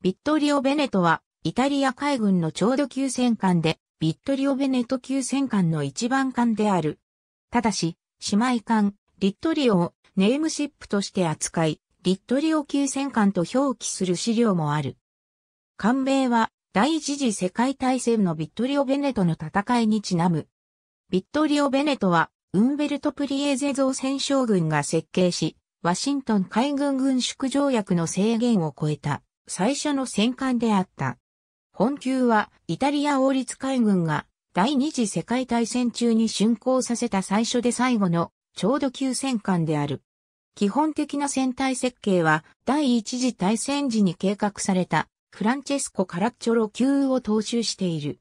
ビットリオ・ベネトは、イタリア海軍のちょうど級戦艦で、ビットリオ・ベネト級戦艦の一番艦である。ただし、姉妹艦、リットリオをネームシップとして扱い、リットリオ級戦艦と表記する資料もある。艦名は、第一次世界大戦のビットリオ・ベネトの戦いにちなむ。ビットリオ・ベネトは、ウンベルト・プリエーゼ造船将軍が設計し、ワシントン海軍軍縮条約の制限を超えた。最初の戦艦であった。本級はイタリア王立海軍が第二次世界大戦中に竣工させた最初で最後のちょうど級戦艦である。基本的な船体設計は第一次大戦時に計画されたフランチェスコ・カラッチョロ級を踏襲している。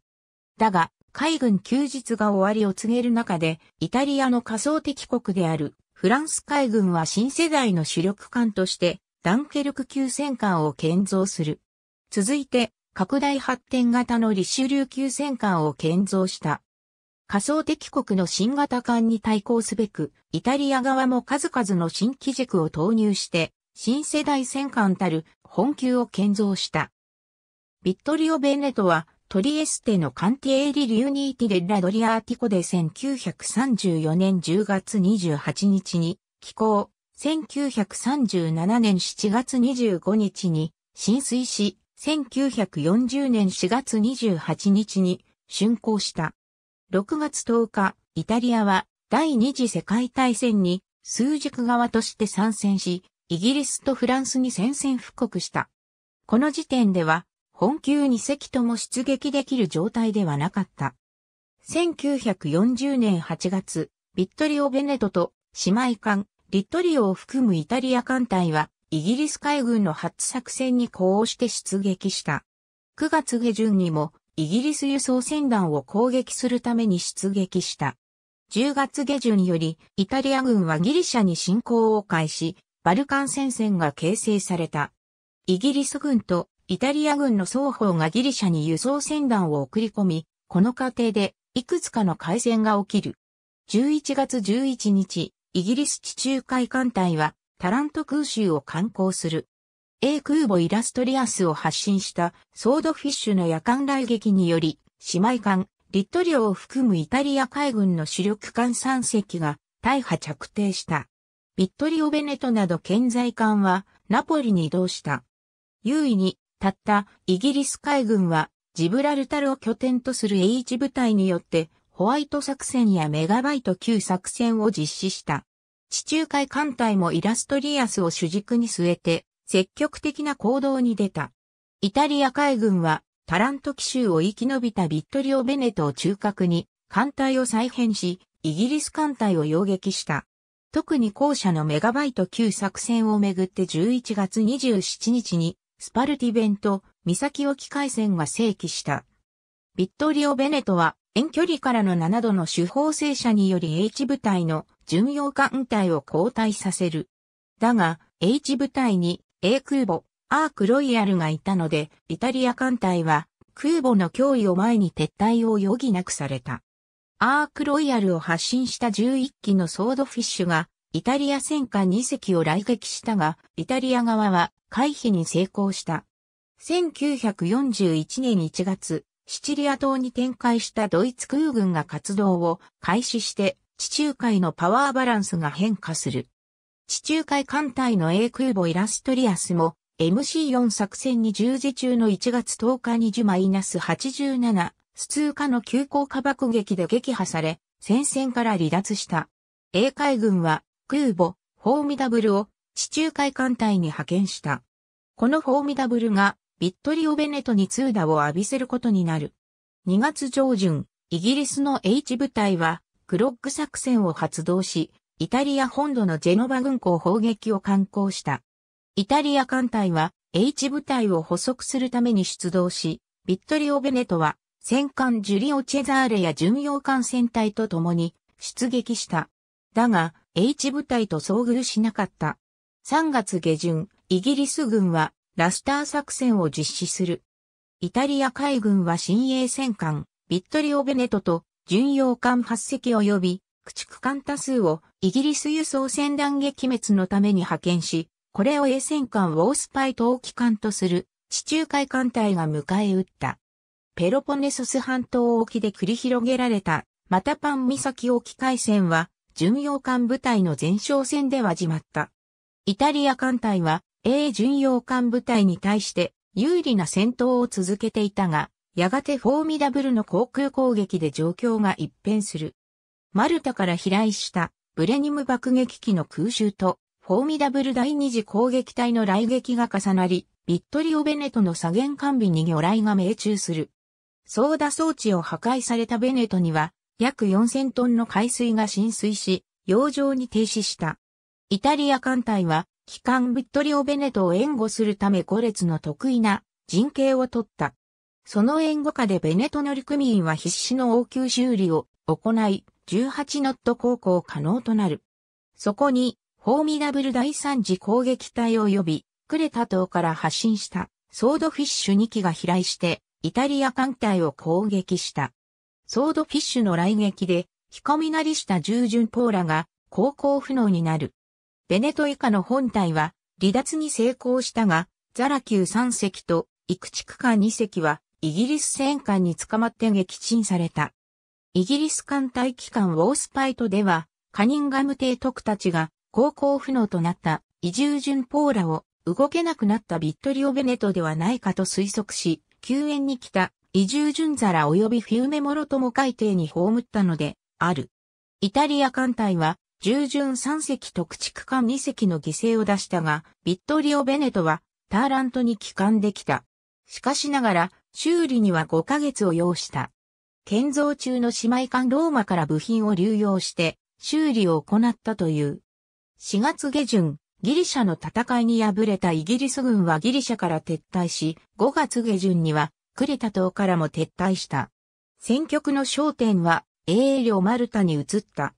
だが、海軍休日が終わりを告げる中で、イタリアの仮想敵国であるフランス海軍は新世代の主力艦としてダンケルク級戦艦を建造する。続いて、拡大発展型のリシュリュー級戦艦を建造した。仮想敵国の新型艦に対抗すべく、イタリア側も数々の新機軸を投入して、新世代戦艦たる本級を建造した。ビットリオ・ベネトは、トリエステのカンティエーリ・リューニーティ・デラ・ドリアーティコで1934年10月28日に、寄港、1937年7月25日に浸水し、1940年4月28日に竣工した。6月10日、イタリアは第二次世界大戦に数軸側として参戦し、イギリスとフランスに宣戦布告した。この時点では、本級2隻とも出撃できる状態ではなかった。1940年8月、ビットリオ・ベネトと姉妹艦リットリオを含むイタリア艦隊は、イギリス海軍の発作戦に呼応して出撃した。9月下旬にも、イギリス輸送船団を攻撃するために出撃した。10月下旬より、イタリア軍はギリシャに侵攻を開始、バルカン戦線が形成された。イギリス軍とイタリア軍の双方がギリシャに輸送船団を送り込み、この過程でいくつかの海戦が起きる。11月11日、イギリス地中海艦隊はタラント空襲を観光する。英空母イラストリアスを発信したソードフィッシュの夜間来撃により、姉妹艦、リットリオを含むイタリア海軍の主力艦3隻が大破着底した。ビットリオ・ベネトなど建在艦はナポリに移動した。優位に、たったイギリス海軍はジブラルタルを拠点とする H 部隊によってホワイト作戦やメガバイト級作戦を実施した。地中海艦隊もイラストリアスを主軸に据えて、積極的な行動に出た。イタリア海軍は、タラント奇襲を生き延びたビットリオ・ベネトを中核に、艦隊を再編し、イギリス艦隊を擁撃した。特に後者のメガバイト級作戦をめぐって11月27日に、スパルティベント、岬沖海戦が正規した。ビットリオ・ベネトは遠距離からの7度の手法制射により H 部隊の巡洋艦隊を交代させる。だが、H 部隊に A 空母、アークロイヤルがいたので、イタリア艦隊は空母の脅威を前に撤退を余儀なくされた。アークロイヤルを発進した11機のソードフィッシュが、イタリア戦艦2隻を来撃したが、イタリア側は回避に成功した。1941年1月、シチリア島に展開したドイツ空軍が活動を開始して地中海のパワーバランスが変化する。地中海艦隊の英空母イラストリアスも MC4 作戦に従事中の1月10日に10-87ス通過の急降下爆撃で撃破され戦線から離脱した。英海軍は空母フォーミダブルを地中海艦隊に派遣した。このフォーミダブルがビットリオ・ベネトに通打を浴びせることになる。2月上旬、イギリスの H 部隊は、クロック作戦を発動し、イタリア本土のジェノバ軍港砲撃を敢行した。イタリア艦隊は H 部隊を捕捉するために出動し、ビットリオ・ベネトは戦艦ジュリオ・チェザーレや巡洋艦船隊と共に出撃した。だが、H 部隊と遭遇しなかった。3月下旬、イギリス軍はラスター作戦を実施する。イタリア海軍は新鋭戦艦、ビットリオ・ベネトと巡洋艦8隻及び駆逐艦多数をイギリス輸送船団撃滅のために派遣し、これを衛戦艦ウォースパイ投機艦とする地中海艦隊が迎え撃った。ペロポネソス半島沖で繰り広げられたマタパン岬沖海戦は巡洋艦部隊の前哨戦では始まった。イタリア艦隊は英巡洋艦部隊に対して有利な戦闘を続けていたが、やがてフォーミダブルの航空攻撃で状況が一変する。マルタから飛来したブレニム爆撃機の空襲と、フォーミダブル第二次攻撃隊の来撃が重なり、ビットリオ・ベネトの左舷完備に魚雷が命中する。操舵装置を破壊されたベネトには、約4000トンの海水が浸水し、洋上に停止した。イタリア艦隊は、機関ビットリオ・ベネトを援護するため5列の得意な陣形を取った。その援護下でベネト乗組員は必死の応急修理を行い、18ノット航行可能となる。そこに、フォーミダブル第3次攻撃隊及び、クレタ島から発進したソードフィッシュ2機が飛来して、イタリア艦隊を攻撃した。ソードフィッシュの来撃で、引っ込みなりした従順ポーラが航行不能になる。ベネト以下の本体は離脱に成功したが、ザラ級3隻とイクチク艦2隻はイギリス戦艦に捕まって撃沈された。イギリス艦隊機関ウォースパイトでは、カニンガム提督たちが航行不能となった移住順ポーラを動けなくなったビットリオベネトではないかと推測し、救援に来た移住順皿及びフィウメモロトも海底に葬ったのである。イタリア艦隊は従順3隻特駆逐艦2隻の犠牲を出したが、ビットリオ・ベネトはターラントに帰還できた。しかしながら、修理には5ヶ月を要した。建造中の姉妹艦ローマから部品を流用して、修理を行ったという。4月下旬、ギリシャの戦いに敗れたイギリス軍はギリシャから撤退し、5月下旬にはクレタ島からも撤退した。戦局の焦点は英領マルタに移った。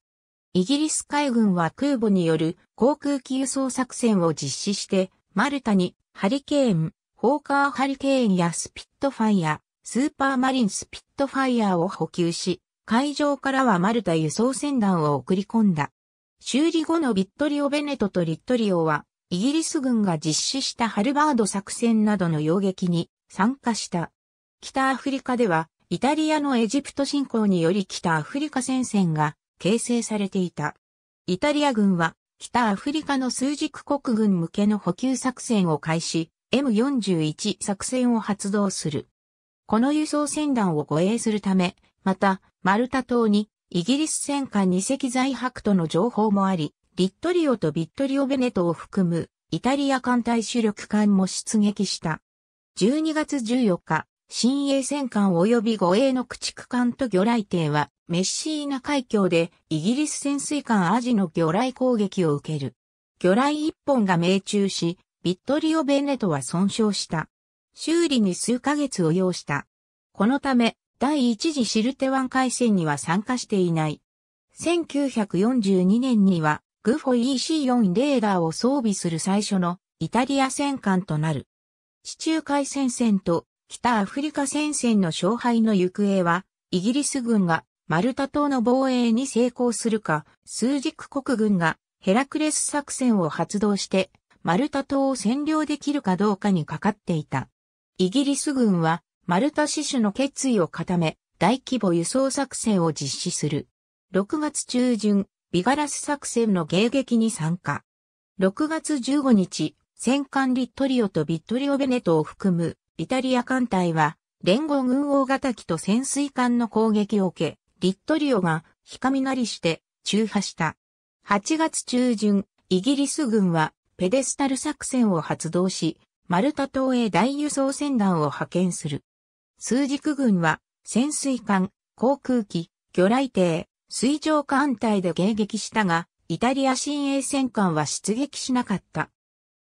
イギリス海軍は空母による航空機輸送作戦を実施して、マルタにハリケーン、ホーカーハリケーンやスピットファイア、スーパーマリンスピットファイアを補給し、海上からはマルタ輸送船団を送り込んだ。修理後のビットリオ・ベネトとリットリオは、イギリス軍が実施したハルバード作戦などの要撃に参加した。北アフリカでは、イタリアのエジプト侵攻により北アフリカ戦線が形成されていた。イタリア軍は北アフリカの枢軸国軍向けの補給作戦を開始、M41 作戦を発動する。この輸送船団を護衛するため、また、マルタ島にイギリス戦艦2隻在泊との情報もあり、ビットリオとビットリオベネトを含むイタリア艦隊主力艦も出撃した。12月14日、新鋭戦艦及び護衛の駆逐艦と魚雷艇は、メッシーナ海峡でイギリス潜水艦アジの魚雷攻撃を受ける。魚雷一本が命中し、ビットリオ・ベネトは損傷した。修理に数ヶ月を要した。このため、第一次シルテ湾海戦には参加していない。1942年には、グフォ EC4 レーダーを装備する最初のイタリア戦艦となる。地中海戦線と北アフリカ戦線の勝敗の行方は、イギリス軍がマルタ島の防衛に成功するか、数軸国軍がヘラクレス作戦を発動して、マルタ島を占領できるかどうかにかかっていた。イギリス軍は、マルタ死守の決意を固め、大規模輸送作戦を実施する。6月中旬、ビガラス作戦の迎撃に参加。6月15日、戦艦リットリオとビットリオベネトを含むイタリア艦隊は、連合軍大型機と潜水艦の攻撃を受け、リットリオが、なりして、中破した。8月中旬、イギリス軍は、ペデスタル作戦を発動し、マルタ島へ大輸送船団を派遣する。数軸軍は、潜水艦、航空機、魚雷艇、水上艦隊で迎撃したが、イタリア新鋭戦艦は出撃しなかった。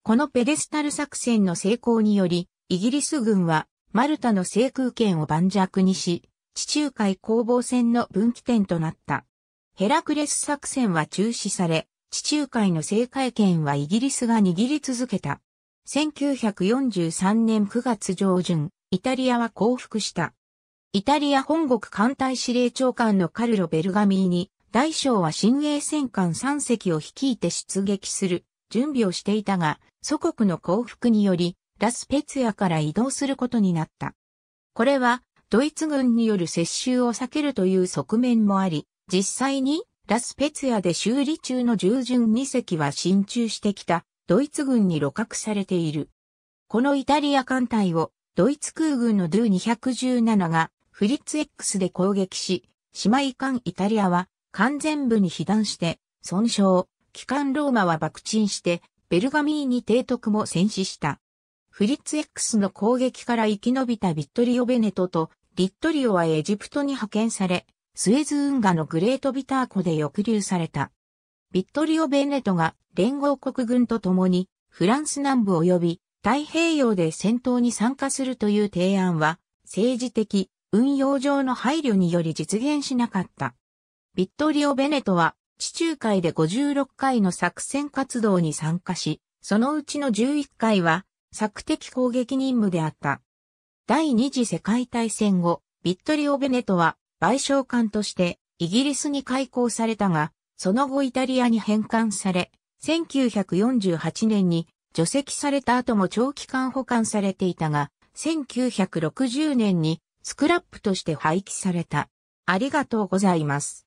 このペデスタル作戦の成功により、イギリス軍はマルタの制空権を盤石にし、地中海攻防戦の分岐点となった。ヘラクレス作戦は中止され、地中海の制海権はイギリスが握り続けた。1943年9月上旬、イタリアは降伏した。イタリア本国艦隊司令長官のカルロ・ベルガミーに、大将は新鋭戦艦3隻を率いて出撃する準備をしていたが、祖国の降伏により、ラスペツヤから移動することになった。これは、ドイツ軍による接収を避けるという側面もあり、実際にラスペツヤで修理中の従順2隻は進駐してきたドイツ軍に露獲されている。このイタリア艦隊をドイツ空軍のドゥ217がフリッツ X で攻撃し、姉妹艦イタリアは完全部に被弾して損傷、機関ローマは爆沈してベルガミーに提督も戦死した。フリッツ X の攻撃から生き延びたビットリオ・ベネトと、リットリオはエジプトに派遣され、スエズ運河のグレートビター湖で抑留された。ビットリオ・ベネトが連合国軍と共にフランス南部及び太平洋で戦闘に参加するという提案は政治的、運用上の配慮により実現しなかった。ビットリオ・ベネトは地中海で56回の作戦活動に参加し、そのうちの11回は索敵攻撃任務であった。第二次世界大戦後、ビットリオ・ベネトは賠償官としてイギリスに開港されたが、その後イタリアに返還され、1948年に除籍された後も長期間保管されていたが、1960年にスクラップとして廃棄された。ありがとうございます。